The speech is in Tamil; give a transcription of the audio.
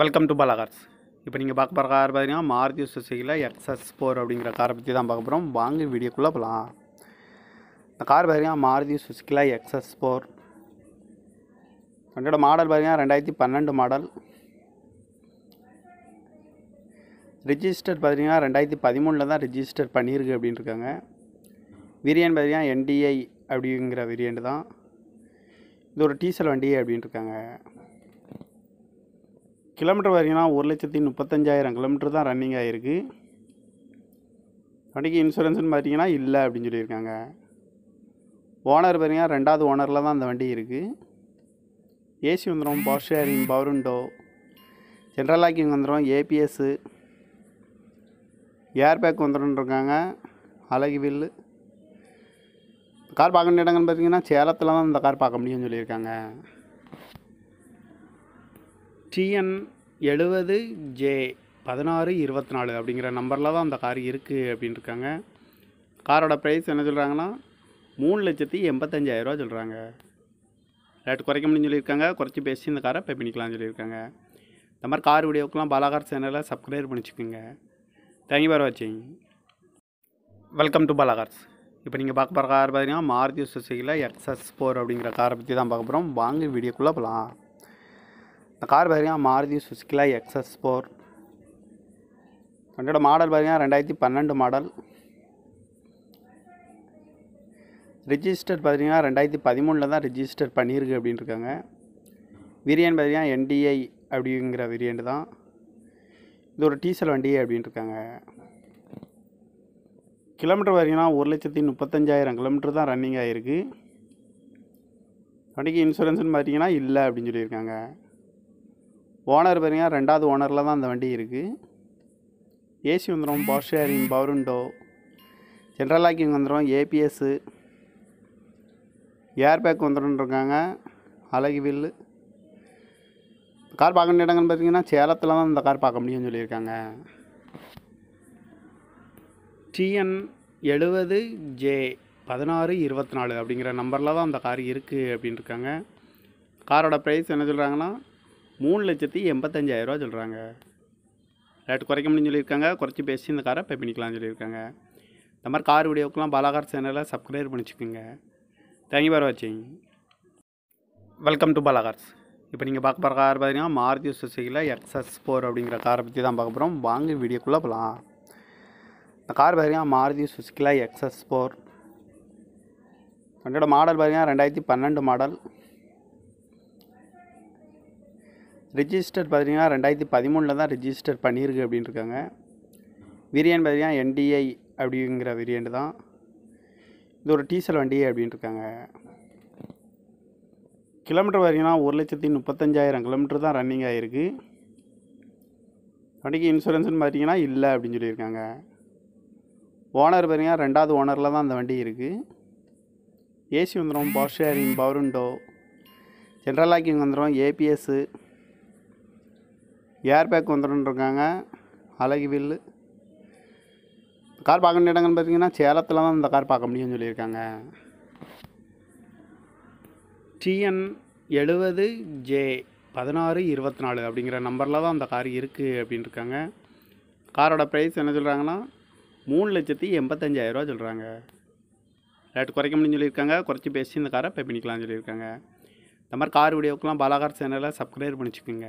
வெல்கம் டு பலகார்ஸ் இப்போ நீங்கள் பார்க்க போகிற கார் பார்த்தீங்கன்னா மாருதி சுசுகியில் எக்ஸ்எஸ் ஃபோர் அப்படிங்கிற காரை பற்றி தான் பார்க்க போகிறோம் வாங்க வீடியோக்குள்ளே போகலாம் இந்த கார் பார்த்தீங்கன்னா மாருதி சுசுகியில் எக்ஸ்எஸ் ஃபோர் வண்டியோட மாடல் பார்த்தீங்கன்னா ரெண்டாயிரத்தி பன்னெண்டு மாடல் ரிஜிஸ்டர் பார்த்தீங்கன்னா ரெண்டாயிரத்தி பதிமூணில் தான் ரிஜிஸ்டர் பண்ணியிருக்கு அப்படின்னு இருக்காங்க விரியன் பார்த்தீங்கன்னா என்டிஐ அப்படிங்கிற விரியன் தான் இது ஒரு டீசல் வண்டி அப்படின்ட்டுருக்காங்க கிலோமீட்டர் பார்த்தீங்கன்னா ஒரு லட்சத்தி முப்பத்தஞ்சாயிரம் கிலோமீட்டர் தான் ரன்னிங் ஆகிருக்கு வண்டிக்கு இன்சூரன்ஸ்னு பார்த்தீங்கன்னா இல்லை அப்படின்னு சொல்லியிருக்காங்க ஓனர் பார்த்தீங்கன்னா ரெண்டாவது ஓனரில் தான் அந்த வண்டி இருக்குது ஏசி வந்துடும் power steering power window central locking வந்துடும் ஏபிஎஸ்ஸு ஏர் பேக் இருக்காங்க அழகு வில்லு கார் பார்க்க வேண்டிய இடங்கள்னு பார்த்தீங்கன்னா சேலத்தில் தான் இந்த கார் பார்க்க முடியும்னு சொல்லியிருக்காங்க டிஎன் எழுபது ஜே பதினாறு இருபத்தி நாலு அப்படிங்கிற நம்பரில் தான் அந்த கார் இருக்குது அப்படின்னு இருக்காங்க காரோட ப்ரைஸ் என்ன சொல்கிறாங்கன்னா மூணு லட்சத்தி எண்பத்தஞ்சாயிரரூவா சொல்கிறாங்க ரேட் குறைக்க முடியும்னு சொல்லியிருக்காங்க குறைச்சி பேசி இந்த காரை பே பண்ணிக்கலாம்னு சொல்லியிருக்காங்க இந்த மாதிரி கார் வீடியோக்கெலாம் பாலாகார் சேனலில் சப்ஸ்கிரைப் பண்ணிச்சுக்கோங்க தேங்க்யூ ஃபார் வாட்சிங் வெல்கம் டு பாலாகார்ஸ் இப்போ நீங்கள் பார்க்க போகிற கார் பார்த்தீங்கன்னா மாருதி சுசுகியில் எக்ஸ்எஸ் ஃபோர் அப்படிங்கிற காரை பற்றி தான் பார்க்க போகிறோம் வாங்க வீடியோக்குள்ளே போகலாம் இந்த கார் பார்த்திங்கன்னா மாருதி சுஸ்கிலா எக்ஸஸ் ஃபோர் வண்டியோட மாடல் பார்த்திங்கன்னா ரெண்டாயிரத்தி பன்னெண்டு மாடல் ரிஜிஸ்டர் பார்த்திங்கன்னா ரெண்டாயிரத்தி பதிமூணில் தான் ரிஜிஸ்டர் பண்ணியிருக்கு அப்படின்னு இருக்காங்க விரியன் பார்த்திங்கன்னா என்டிஐ அப்படிங்கிற விரியன்ட் தான் இது ஒரு டீசல் வண்டி அப்படின்ட்டு இருக்காங்க கிலோமீட்டர் பார்த்திங்கன்னா ஒரு லட்சத்தி முப்பத்தஞ்சாயிரம் கிலோமீட்டர் தான் ரன்னிங் ஆகிருக்கு வண்டிக்கு இன்சூரன்ஸ்னு பார்த்தீங்கன்னா இல்லை அப்படின்னு சொல்லியிருக்காங்க ஓனர் பார்த்தீங்கன்னா ரெண்டாவது ஓனரில் தான் அந்த வண்டி இருக்குது ஏசி வந்துடும் பவர் பவுருண்டோ ஜென்ரல் லாக்கிங் வந்துடும் ஏபிஎஸ்ஸு ஏர் பேக் வந்துடும்ருக்காங்க அழகு வில்லு கார் பார்க்க வேண்டிய இடங்கள்னு பார்த்தீங்கன்னா சேலத்தில் தான் இந்த கார் பார்க்க முடியும்னு சொல்லியிருக்காங்க டிஎன் எழுபது ஜே பதினாறு இருபத்தி நாலு அப்படிங்கிற நம்பரில் தான் அந்த கார் இருக்குது அப்படின்ருக்காங்க காரோட ப்ரைஸ் என்ன சொல்கிறாங்கன்னா மூணு லட்சத்தி ரூபா சொல்கிறாங்க ரேட்டு குறைக்க முடியும்னு சொல்லியிருக்காங்க குறைச்சி பேசி இந்த காரை பே பண்ணிக்கலாம்னு சொல்லியிருக்காங்க இந்த மாதிரி கார் வீடியோக்கெலாம் பாலாகார் சேனலை சப்ஸ்கிரைப் பண்ணிச்சுக்கோங்க தேங்க்யூ பார் வாட்சிங் வெல்கம் டு பாலாகார்ஸ் இப்போ நீங்கள் பார்க்க போகிற கார் பார்த்தீங்கன்னா மாருதி சுசுகியில் எக்ஸ்எஸ் ஃபோர் அப்படிங்கிற காரை பற்றி தான் பார்க்க போகிறோம் வாங்க வீடியோக்குள்ளே போகலாம் இந்த கார் பார்த்தீங்கன்னா மாருதி சுசுகியில் எக்ஸ்எஸ் ஃபோர் என்னோடய மாடல் பார்த்தீங்கன்னா ரெண்டாயிரத்தி பன்னெண்டு மாடல் ரிஜிஸ்டர் பார்த்தீங்கன்னா ரெண்டாயிரத்தி பதிமூணில் தான் ரிஜிஸ்டர் பண்ணியிருக்கு அப்படின்ருக்காங்க இருக்காங்க விரியன் பார்த்தீங்கன்னா என்டிஐ அப்படிங்கிற விரியன் தான் இது ஒரு டீசல் வண்டி அப்படின்ட்டு இருக்காங்க கிலோமீட்டர் பார்த்திங்கன்னா ஒரு லட்சத்தி முப்பத்தஞ்சாயிரம் கிலோமீட்டர் தான் ரன்னிங் ஆகிருக்கு வண்டிக்கு இன்சூரன்ஸ்னு பார்த்தீங்கன்னா இல்லை அப்படின்னு சொல்லியிருக்காங்க ஓனர் பார்த்தீங்கன்னா ரெண்டாவது ஓனரில் தான் அந்த வண்டி இருக்குது ஏசி வந்துடும் power steering power window central locking வந்துடும் ஏபிஎஸ்ஸு ஏர் பேக் வந்துடுன்ருக்காங்க அழகி வில்லு கார் பார்க்க வேண்டிய இடங்கள்னு பார்த்தீங்கன்னா சேலத்தில் தான் இந்த கார் பார்க்க முடியும்னு சொல்லியிருக்காங்க டிஎன் எழுபது ஜே பதினாறு இருபத்தி நாலு அப்படிங்கிற நம்பரில் தான் அந்த கார் இருக்குது அப்படின்னு இருக்காங்க காரோட ப்ரைஸ் என்ன சொல்கிறாங்கன்னா மூணு லட்சத்தி எண்பத்தஞ்சாயிரரூவா சொல்கிறாங்க ரேட் குறைக்க முடியும்னு சொல்லியிருக்காங்க குறைச்சி பேசி இந்த காரை பே பண்ணிக்கலாம்னு சொல்லியிருக்காங்க இந்த மாதிரி கார் வீடியோக்கெலாம் பாலாகார் சேனலை சப்ஸ்கிரைப் பண்ணிச்சுக்கோங்க